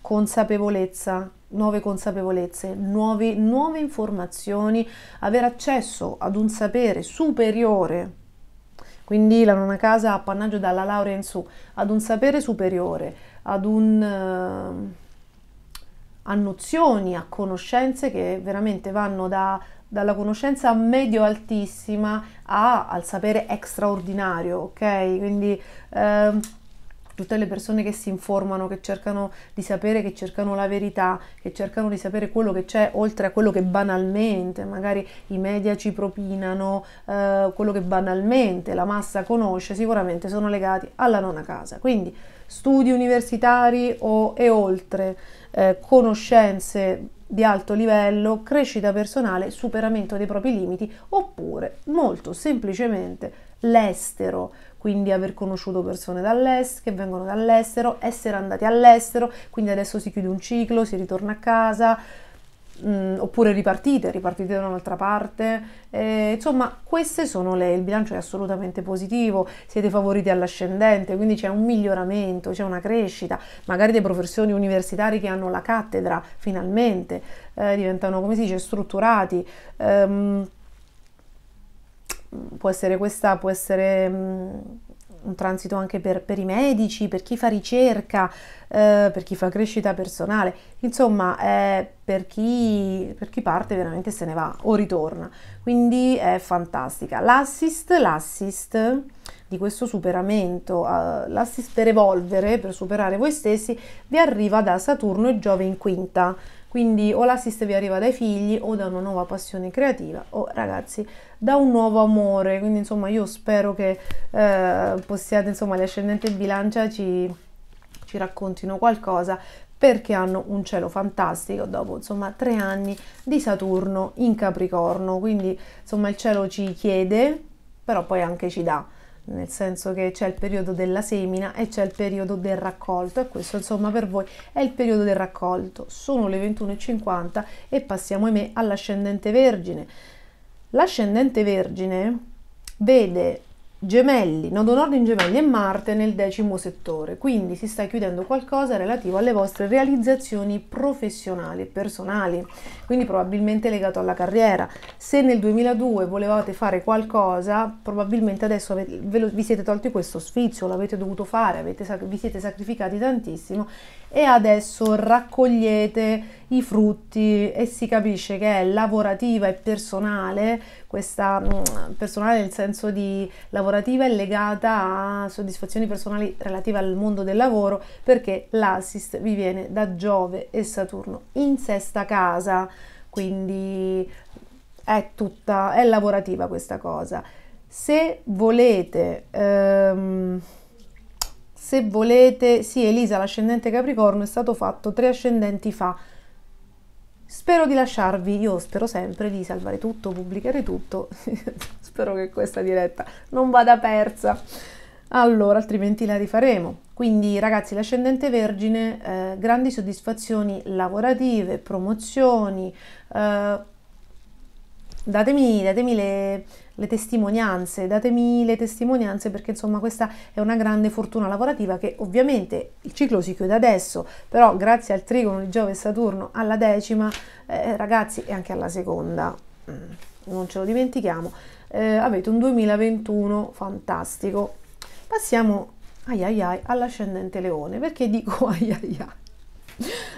consapevolezza, nuove consapevolezze, nuove, nuove informazioni, avere accesso ad un sapere superiore quindi la nona casa appannaggio dalla laurea in su, ad un sapere superiore, ad un, eh, a nozioni, a conoscenze che veramente vanno da, dalla conoscenza medio altissima a, al sapere straordinario, ok? Quindi eh, tutte le persone che si informano, che cercano di sapere, che cercano la verità, che cercano di sapere quello che c'è oltre a quello che banalmente magari i media ci propinano, eh, quello che banalmente la massa conosce, sicuramente sono legati alla nona casa. Quindi studi universitari o, e oltre, eh, conoscenze di alto livello, crescita personale, superamento dei propri limiti oppure molto semplicemente l'estero, quindi aver conosciuto persone dall'est che vengono dall'estero, essere andati all'estero, quindi adesso si chiude un ciclo, si ritorna a casa, mh, mm, oppure ripartite, ripartite da un'altra parte. Eh, insomma, queste sono le, il bilancio è assolutamente positivo, siete favoriti all'ascendente, quindi c'è un miglioramento, c'è una crescita, magari dei professori universitari che hanno la cattedra finalmente, eh, diventano, come si dice, strutturati. Um, può essere questa, può essere... Um, un transito anche per, per, i medici, per chi fa ricerca, eh, per chi fa crescita personale, insomma è per chi, per chi, parte veramente se ne va o ritorna, quindi è fantastica. L'assist, l'assist di questo superamento, eh, l'assist per evolvere, per superare voi stessi, vi arriva da Saturno e Giove in quinta, quindi o l'assist vi arriva dai figli o da una nuova passione creativa o ragazzi da un nuovo amore. Quindi insomma io spero che eh, possiate, insomma gli ascendenti bilancia ci, ci raccontino qualcosa perché hanno un cielo fantastico dopo insomma tre anni di Saturno in Capricorno quindi insomma il cielo ci chiede però poi anche ci dà nel senso che c'è il periodo della semina e c'è il periodo del raccolto e questo insomma per voi è il periodo del raccolto sono le 21.50 e passiamo ahimè all'ascendente vergine l'ascendente vergine vede Gemelli, nodo nord in Gemelli e Marte nel decimo settore, quindi si sta chiudendo qualcosa relativo alle vostre realizzazioni professionali e personali, quindi probabilmente legato alla carriera. Se nel 2002 volevate fare qualcosa, probabilmente adesso ve lo, vi siete tolti questo sfizio, l'avete dovuto fare, avete, vi siete sacrificati tantissimo e adesso raccogliete i frutti e si capisce che è lavorativa e personale, questa mm, personale nel senso di lavorativa è legata a soddisfazioni personali relative al mondo del lavoro perché l'assist vi viene da Giove e Saturno in sesta casa, quindi è tutta è lavorativa questa cosa. Se volete ehm, se volete, sì Elisa, l'ascendente Capricorno è stato fatto tre ascendenti fa. Spero di lasciarvi, io spero sempre di salvare tutto, pubblicare tutto, spero che questa diretta non vada persa, allora altrimenti la rifaremo. Quindi ragazzi, l'ascendente Vergine, eh, grandi soddisfazioni lavorative, promozioni, eh, datemi, datemi le, le testimonianze, datemi le testimonianze perché insomma questa è una grande fortuna lavorativa che ovviamente il ciclo si chiude adesso, però grazie al trigono di Giove e Saturno alla decima, eh, ragazzi, e anche alla seconda, mm, non ce lo dimentichiamo, eh, avete un 2021 fantastico. Passiamo ai ai ai all'ascendente leone, perché dico ai ai ai?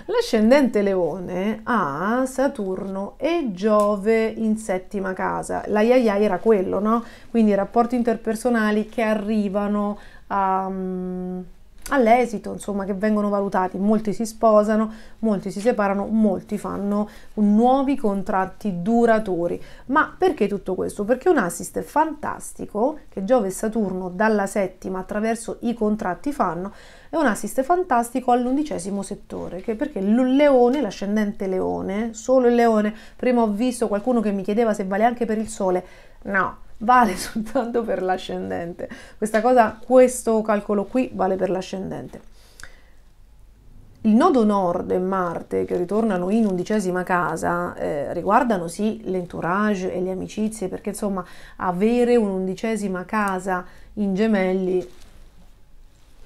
L'ascendente leone ha Saturno e Giove in settima casa. La iaia era quello, no? Quindi rapporti interpersonali che arrivano a, um, ehm, all'esito, insomma, che vengono valutati. Molti si sposano, molti si separano, molti fanno nuovi contratti duraturi. Ma perché tutto questo? Perché un assist fantastico che Giove e Saturno dalla settima attraverso i contratti fanno è un assist fantastico all'undicesimo settore, che perché il leone, l'ascendente leone, solo il leone, prima ho visto qualcuno che mi chiedeva se vale anche per il sole, no, vale soltanto per l'ascendente, questa cosa, questo calcolo qui vale per l'ascendente. Il nodo nord e Marte, che ritornano in undicesima casa, eh, riguardano sì l'entourage e le amicizie, perché insomma avere un'undicesima casa in gemelli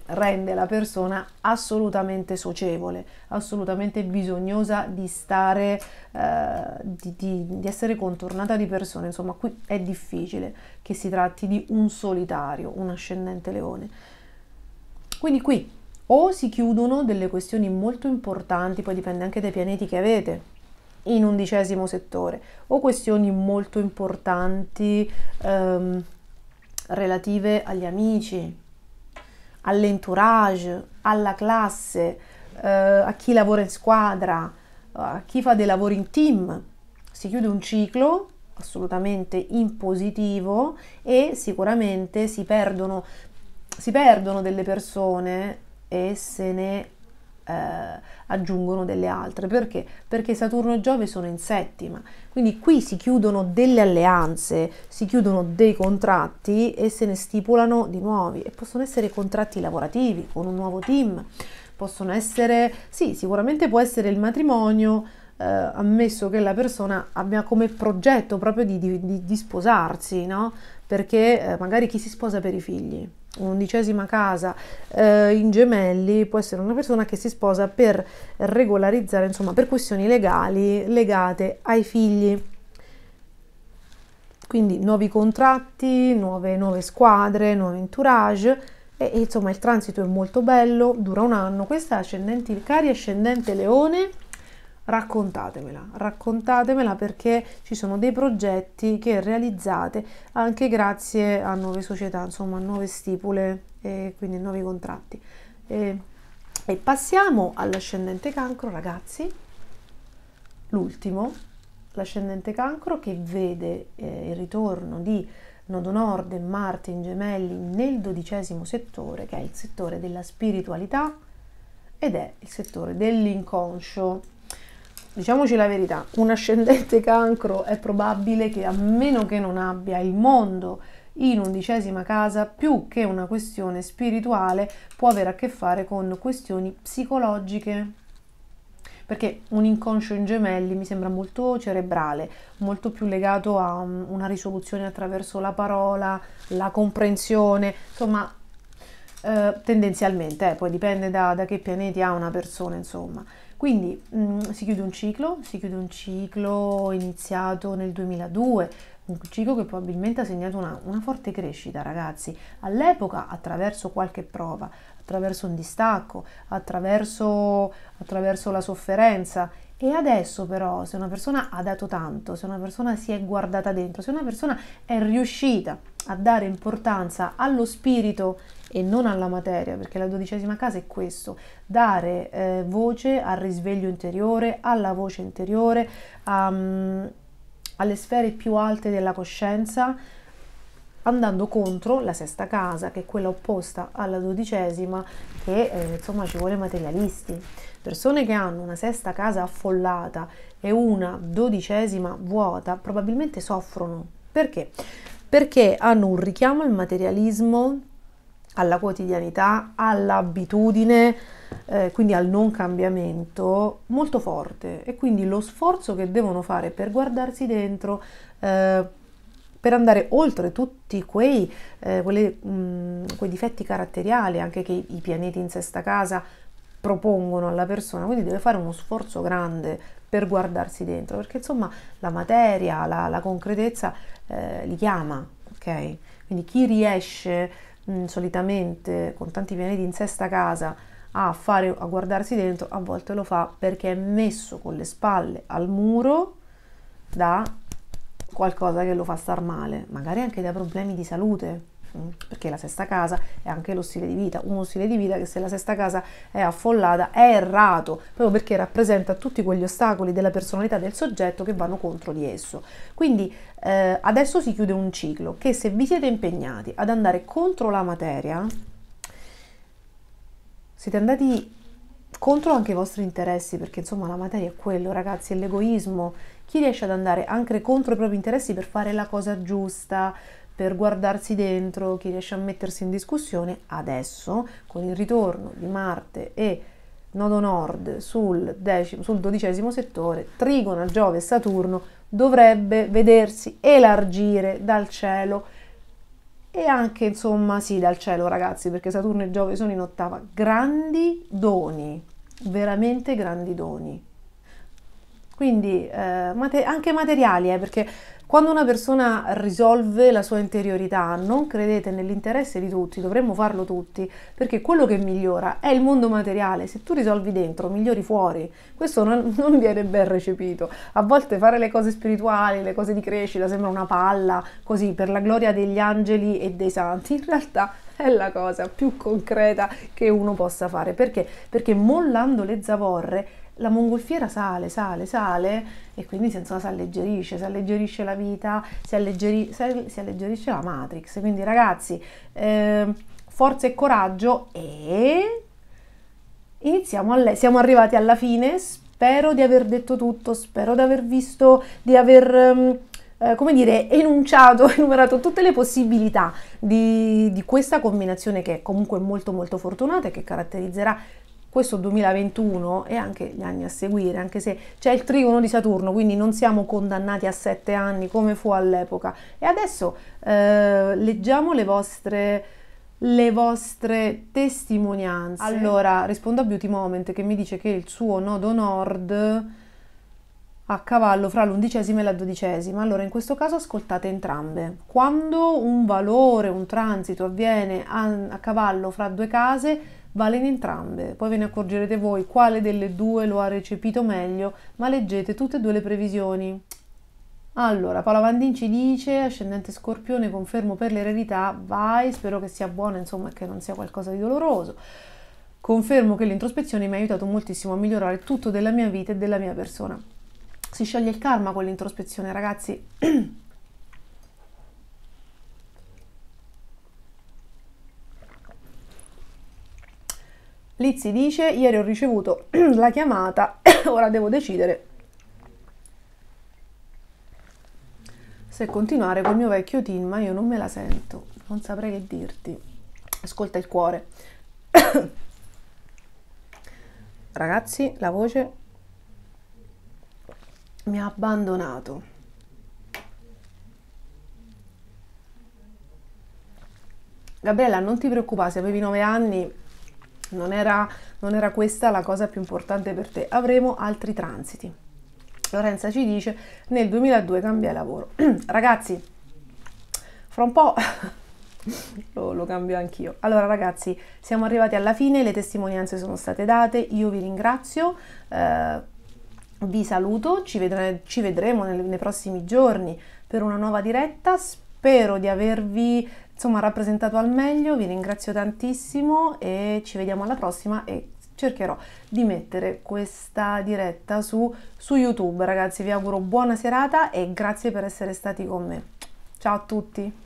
rende la persona assolutamente socievole, assolutamente bisognosa di stare, eh, di, di, di, essere contornata di persone. Insomma, qui è difficile che si tratti di un solitario, un ascendente leone. Quindi qui o si chiudono delle questioni molto importanti, poi dipende anche dai pianeti che avete in undicesimo settore, o questioni molto importanti ehm, relative agli amici, all'entourage, alla classe, eh, a chi lavora in squadra, a chi fa dei lavori in team. Si chiude un ciclo assolutamente in positivo e sicuramente si perdono, si perdono delle persone e se ne eh, aggiungono delle altre. Perché? Perché Saturno e Giove sono in settima. Quindi qui si chiudono delle alleanze, si chiudono dei contratti e se ne stipulano di nuovi. E possono essere contratti lavorativi con un nuovo team. Possono essere, sì, sicuramente può essere il matrimonio, eh, ammesso che la persona abbia come progetto proprio di, di, di sposarsi, no? Perché eh, magari chi si sposa per i figli undicesima casa eh, in gemelli può essere una persona che si sposa per regolarizzare, insomma, per questioni legali legate ai figli. Quindi nuovi contratti, nuove, nuove squadre, nuovi entourage. E, e insomma il transito è molto bello, dura un anno. Questa è ascendente, cari ascendente leone, raccontatemela, raccontatemela perché ci sono dei progetti che realizzate anche grazie a nuove società, insomma nuove stipule e quindi nuovi contratti. E, e passiamo all'ascendente cancro, ragazzi, l'ultimo, l'ascendente cancro che vede eh, il ritorno di Nodo Nord e Marte in gemelli nel dodicesimo settore, che è il settore della spiritualità ed è il settore dell'inconscio diciamoci la verità, un ascendente cancro è probabile che a meno che non abbia il mondo in undicesima casa, più che una questione spirituale, può avere a che fare con questioni psicologiche. Perché un inconscio in gemelli mi sembra molto cerebrale, molto più legato a um, una risoluzione attraverso la parola, la comprensione, insomma, eh, tendenzialmente, eh, poi dipende da, da che pianeti ha una persona, insomma. Quindi mh, mm, si chiude un ciclo, si chiude un ciclo iniziato nel 2002, un ciclo che probabilmente ha segnato una, una forte crescita, ragazzi. All'epoca, attraverso qualche prova, attraverso un distacco, attraverso, attraverso la sofferenza, e adesso però, se una persona ha dato tanto, se una persona si è guardata dentro, se una persona è riuscita a dare importanza allo spirito e non alla materia, perché la dodicesima casa è questo, dare eh, voce al risveglio interiore, alla voce interiore, um, alle sfere più alte della coscienza, andando contro la sesta casa, che è quella opposta alla dodicesima, che eh, insomma ci vuole materialisti. Persone che hanno una sesta casa affollata e una dodicesima vuota probabilmente soffrono. Perché? Perché hanno un richiamo al materialismo alla quotidianità, all'abitudine, eh, quindi al non cambiamento molto forte e quindi lo sforzo che devono fare per guardarsi dentro, eh, per andare oltre tutti quei, eh, quelle, mh, mm, quei difetti caratteriali anche che i pianeti in sesta casa propongono alla persona, quindi deve fare uno sforzo grande per guardarsi dentro, perché insomma la materia, la, la concretezza eh, li chiama, ok? Quindi chi riesce mh, mm, solitamente con tanti pianeti in sesta casa a, fare, a guardarsi dentro, a volte lo fa perché è messo con le spalle al muro da qualcosa che lo fa star male, magari anche da problemi di salute perché la sesta casa è anche lo stile di vita, uno stile di vita che se la sesta casa è affollata è errato, proprio perché rappresenta tutti quegli ostacoli della personalità del soggetto che vanno contro di esso. Quindi eh, adesso si chiude un ciclo che se vi siete impegnati ad andare contro la materia, siete andati contro anche i vostri interessi, perché insomma la materia è quello, ragazzi, è l'egoismo. Chi riesce ad andare anche contro i propri interessi per fare la cosa giusta, per guardarsi dentro, chi riesce a mettersi in discussione adesso con il ritorno di Marte e nodo nord sul, decimo, sul dodicesimo settore, trigono Giove e Saturno, dovrebbe vedersi elargire dal cielo e anche insomma sì dal cielo ragazzi perché Saturno e Giove sono in ottava, grandi doni, veramente grandi doni. Quindi eh, mate anche materiali, eh, perché quando una persona risolve la sua interiorità, non credete nell'interesse di tutti, dovremmo farlo tutti, perché quello che migliora è il mondo materiale. Se tu risolvi dentro, migliori fuori. Questo non, non viene ben recepito. A volte fare le cose spirituali, le cose di crescita, sembra una palla, così, per la gloria degli angeli e dei santi. In realtà è la cosa più concreta che uno possa fare. Perché? Perché mollando le zavorre la mongolfiera sale, sale, sale e quindi insomma, si alleggerisce, si alleggerisce la vita, si, alleggeri, si alleggerisce la Matrix. Quindi ragazzi, eh, forza e coraggio e iniziamo a leggere. Siamo arrivati alla fine, spero di aver detto tutto, spero di aver visto, di aver... Ehm, eh, come dire, enunciato, enumerato tutte le possibilità di, di questa combinazione che è comunque molto molto fortunata e che caratterizzerà questo 2021 e anche gli anni a seguire, anche se c'è il trigono di Saturno, quindi non siamo condannati a sette anni come fu all'epoca. E adesso eh, leggiamo le vostre, le vostre testimonianze. Allora, rispondo a Beauty Moment che mi dice che il suo nodo nord a cavallo fra l'undicesima e la dodicesima. Allora, in questo caso ascoltate entrambe. Quando un valore, un transito avviene a, a cavallo fra due case, vale in entrambe, poi ve ne accorgerete voi quale delle due lo ha recepito meglio, ma leggete tutte e due le previsioni. Allora, Paola Vandin ci dice, ascendente scorpione, confermo per l'eredità, vai, spero che sia buona, insomma, che non sia qualcosa di doloroso. Confermo che l'introspezione mi ha aiutato moltissimo a migliorare tutto della mia vita e della mia persona. Si scioglie il karma con l'introspezione, ragazzi. Lizzy dice, ieri ho ricevuto la chiamata, ora devo decidere se continuare col mio vecchio team, ma io non me la sento, non saprei che dirti. Ascolta il cuore. Ragazzi, la voce mi ha abbandonato. Gabriella, non ti preoccupare, se avevi 9 anni non era, non era questa la cosa più importante per te, avremo altri transiti. Lorenza ci dice nel 2002 cambiai lavoro. ragazzi, fra un po' lo, lo, cambio anch'io. Allora ragazzi, siamo arrivati alla fine, le testimonianze sono state date, io vi ringrazio. Eh, vi saluto, ci, vedre, ci vedremo nel, nei prossimi giorni per una nuova diretta. Spero di avervi insomma rappresentato al meglio, vi ringrazio tantissimo e ci vediamo alla prossima e cercherò di mettere questa diretta su, su YouTube. Ragazzi vi auguro buona serata e grazie per essere stati con me. Ciao a tutti!